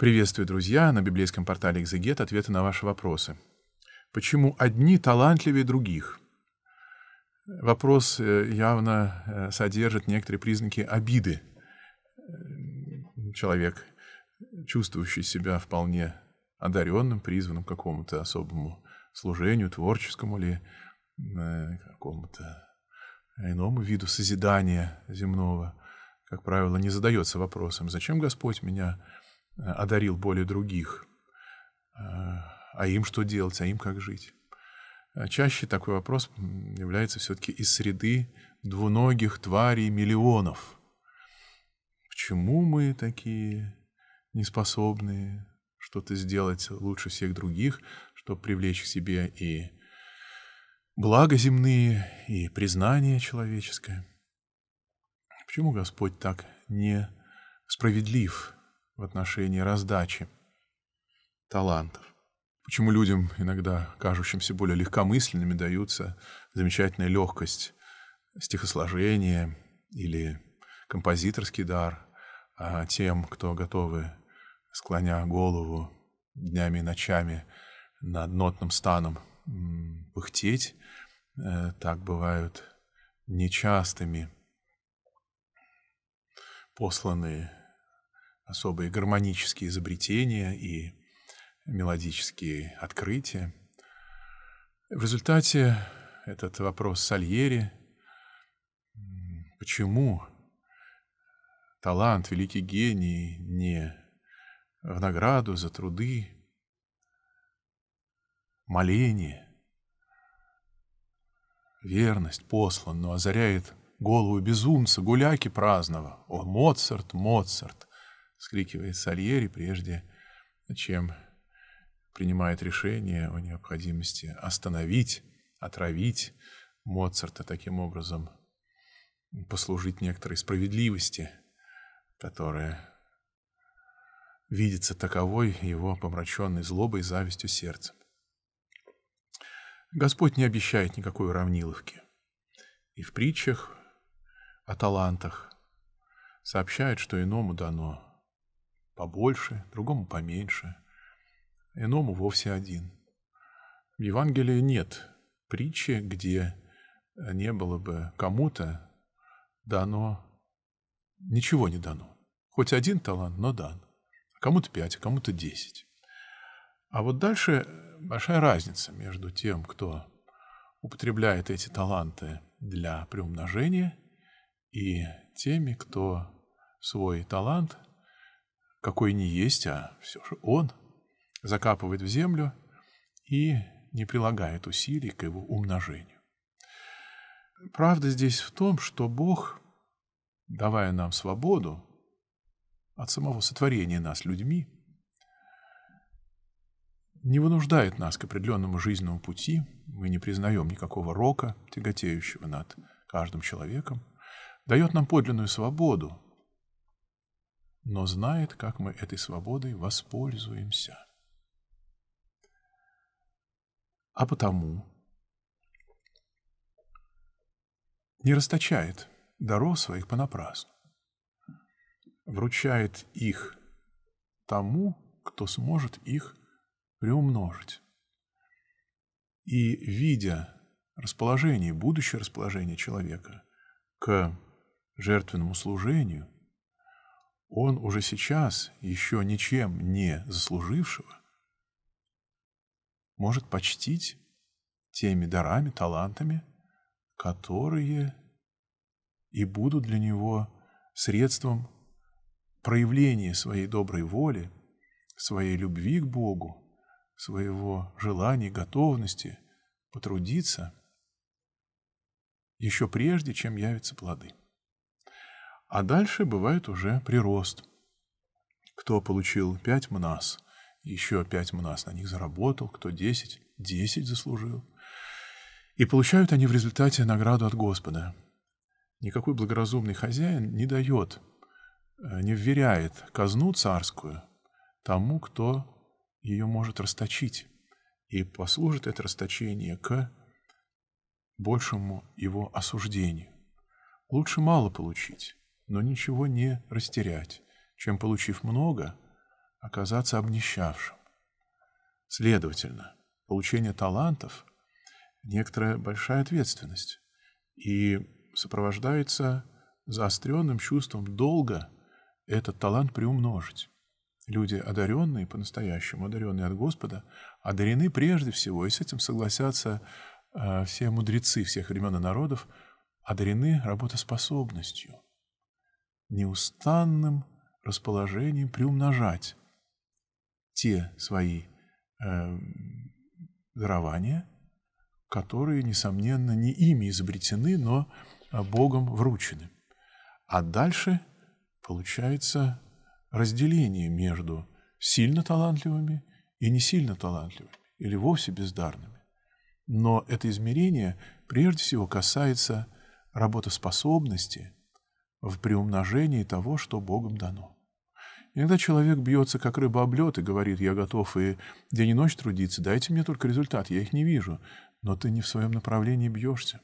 Приветствую, друзья! На библейском портале «Экзегет» ответы на ваши вопросы. Почему одни талантливее других? Вопрос э, явно э, содержит некоторые признаки обиды. Человек, чувствующий себя вполне одаренным, призванным к какому-то особому служению, творческому или э, какому-то иному виду созидания земного, как правило, не задается вопросом, зачем Господь меня одарил более других. А им что делать, а им как жить? А чаще такой вопрос является все-таки из среды двуногих тварей миллионов. Почему мы такие неспособные что-то сделать лучше всех других, чтобы привлечь к себе и блага земные, и признание человеческое? Почему Господь так несправедлив? справедлив? в отношении раздачи талантов. Почему людям, иногда кажущимся более легкомысленными, даются замечательная легкость стихосложения или композиторский дар, а тем, кто готовы, склоня голову днями и ночами над нотным станом, пыхтеть, э, так бывают нечастыми посланные особые гармонические изобретения и мелодические открытия. В результате этот вопрос Сальери, почему талант, великий гений не в награду за труды, моление, верность послан, но озаряет голову безумца, гуляки праздного. О, Моцарт, Моцарт! — скрикивает Сальери, прежде чем принимает решение о необходимости остановить, отравить Моцарта таким образом, послужить некоторой справедливости, которая видится таковой его помраченной злобой и завистью сердцем. Господь не обещает никакой равниловки. И в притчах о талантах сообщает, что иному дано — побольше, другому поменьше, иному вовсе один. В Евангелии нет притчи, где не было бы кому-то дано, ничего не дано. Хоть один талант, но дан. Кому-то пять, кому-то десять. А вот дальше большая разница между тем, кто употребляет эти таланты для приумножения, и теми, кто свой талант какой не есть, а все же он, закапывает в землю и не прилагает усилий к его умножению. Правда здесь в том, что Бог, давая нам свободу от самого сотворения нас людьми, не вынуждает нас к определенному жизненному пути, мы не признаем никакого рока, тяготеющего над каждым человеком, дает нам подлинную свободу, но знает, как мы этой свободой воспользуемся. А потому не расточает даров своих понапрасну, вручает их тому, кто сможет их приумножить. И, видя расположение, будущее расположение человека к жертвенному служению – он уже сейчас, еще ничем не заслужившего, может почтить теми дарами, талантами, которые и будут для него средством проявления своей доброй воли, своей любви к Богу, своего желания, готовности потрудиться еще прежде, чем явятся плоды а дальше бывает уже прирост. Кто получил 5 мнас, еще 5 мнас на них заработал, кто 10, 10 заслужил. И получают они в результате награду от Господа. Никакой благоразумный хозяин не дает, э, не вверяет казну царскую тому, кто ее может расточить, и послужит это расточение к большему его осуждению. Лучше мало получить, но ничего не растерять, чем, получив много, оказаться обнищавшим. Следовательно, получение талантов – некоторая большая ответственность и сопровождается заостренным чувством долга этот талант приумножить. Люди, одаренные, по-настоящему одаренные от Господа, одарены прежде всего, и с этим согласятся э, все мудрецы всех времен и народов, одарены работоспособностью – неустанным расположением приумножать те свои э, дарования, которые, несомненно, не ими изобретены, но э, Богом вручены. А дальше получается разделение между сильно талантливыми и не сильно талантливыми, или вовсе бездарными. Но это измерение прежде всего касается работоспособности – в приумножении того, что Богом дано. Иногда человек бьется, как рыба об и говорит, я готов и день и ночь трудиться, дайте мне только результат, я их не вижу. Но ты не в своем направлении бьешься.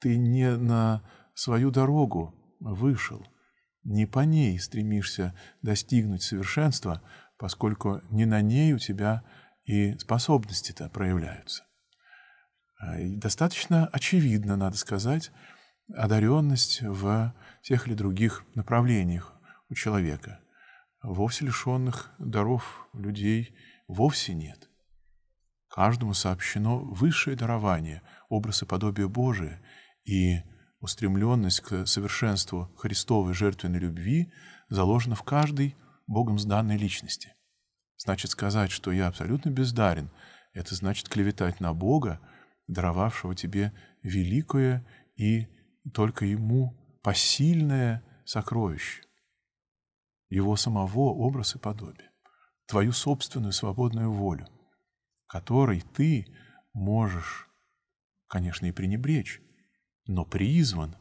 Ты не на свою дорогу вышел, не по ней стремишься достигнуть совершенства, поскольку не на ней у тебя и способности-то проявляются. Э, достаточно очевидно, надо сказать, одаренность в тех или других направлениях у человека. Вовсе лишенных даров людей вовсе нет. Каждому сообщено высшее дарование, образ и подобие Божие, и устремленность к совершенству Христовой жертвенной любви заложена в каждой Богом сданной личности. Значит, сказать, что я абсолютно бездарен, это значит клеветать на Бога, даровавшего тебе великое и только ему посильное сокровище, его самого образ и подобие, твою собственную свободную волю, которой ты можешь, конечно, и пренебречь, но призван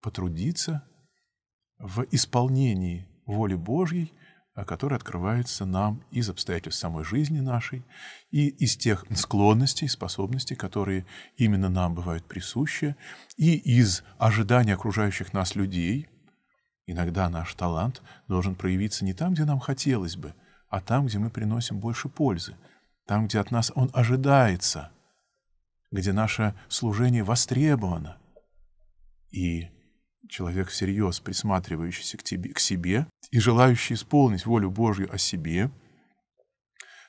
потрудиться в исполнении воли Божьей а который открывается нам из обстоятельств самой жизни нашей и из тех склонностей, способностей, которые именно нам бывают присущи, и из ожиданий окружающих нас людей. Иногда наш талант должен проявиться не там, где нам хотелось бы, а там, где мы приносим больше пользы, там, где от нас он ожидается, где наше служение востребовано. И человек всерьез присматривающийся к, тебе, к себе и желающий исполнить волю Божью о себе,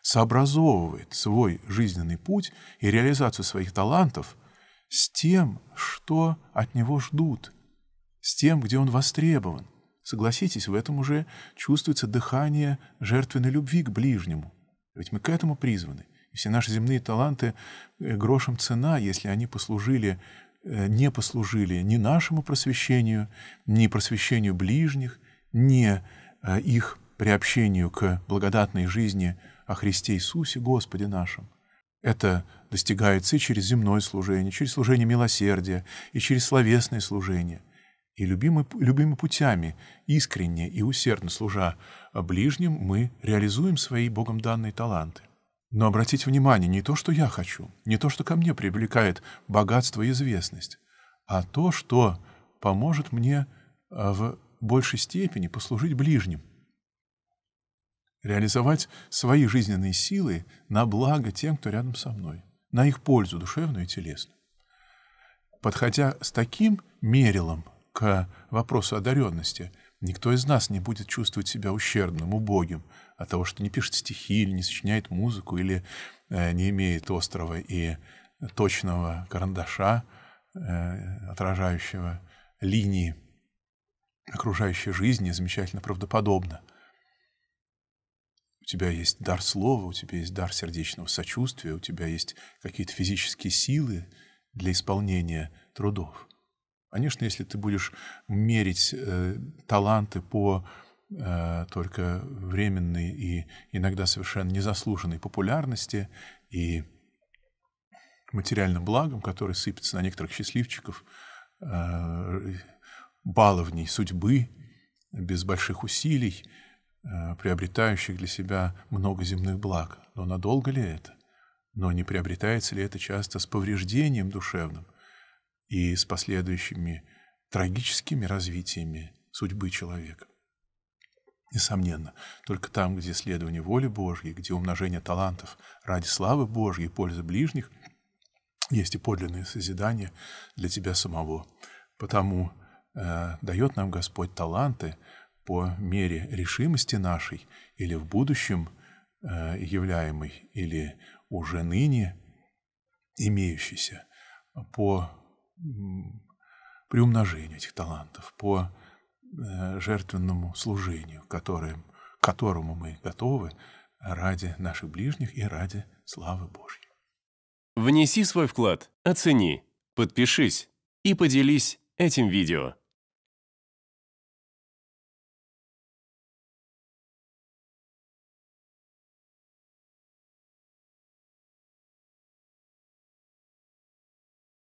сообразовывает свой жизненный путь и реализацию своих талантов с тем, что от него ждут, с тем, где он востребован. Согласитесь, в этом уже чувствуется дыхание жертвенной любви к ближнему. Ведь мы к этому призваны. И все наши земные таланты э, грошем цена, если они послужили Э, не послужили ни нашему просвещению, ни просвещению ближних, ни э, их приобщению к благодатной жизни о Христе Иисусе Господе нашем. Это достигается и через земное служение, через служение милосердия, и через словесное служение. И любимы, любыми путями, искренне и усердно служа ближним, мы реализуем свои Богом данные таланты. Но обратите внимание, не то, что я хочу, не то, что ко мне привлекает богатство и известность, а то, что поможет мне э, в большей степени послужить ближним, реализовать свои жизненные силы на благо тем, кто рядом со мной, на их пользу душевную и телесную. Подходя с таким мерилом к вопросу одаренности, никто из нас не будет чувствовать себя ущербным, убогим, от того, что не пишет стихи или не сочиняет музыку, или э, не имеет острого и точного карандаша, э, отражающего линии окружающей жизни, замечательно правдоподобно. У тебя есть дар слова, у тебя есть дар сердечного сочувствия, у тебя есть какие-то физические силы для исполнения трудов. Конечно, если ты будешь мерить э, таланты по Э, только временной и иногда совершенно незаслуженной популярности и материальным благом, который сыпется на некоторых счастливчиков, э, баловней судьбы, без больших усилий, э, приобретающих для себя много земных благ. Но надолго ли это? Но не приобретается ли это часто с повреждением душевным и с последующими трагическими развитиями судьбы человека? Несомненно, только там, где следование воли Божьей, где умножение талантов ради славы Божьей и пользы ближних, есть и подлинное созидание для тебя самого. Потому э, дает нам Господь таланты по мере решимости нашей или в будущем э, являемой, или уже ныне имеющейся, по приумножению этих талантов, по Э, жертвенному служению, которым, которому мы готовы ради наших ближних и ради славы Божьей. Внеси свой вклад, оцени, подпишись и поделись этим видео.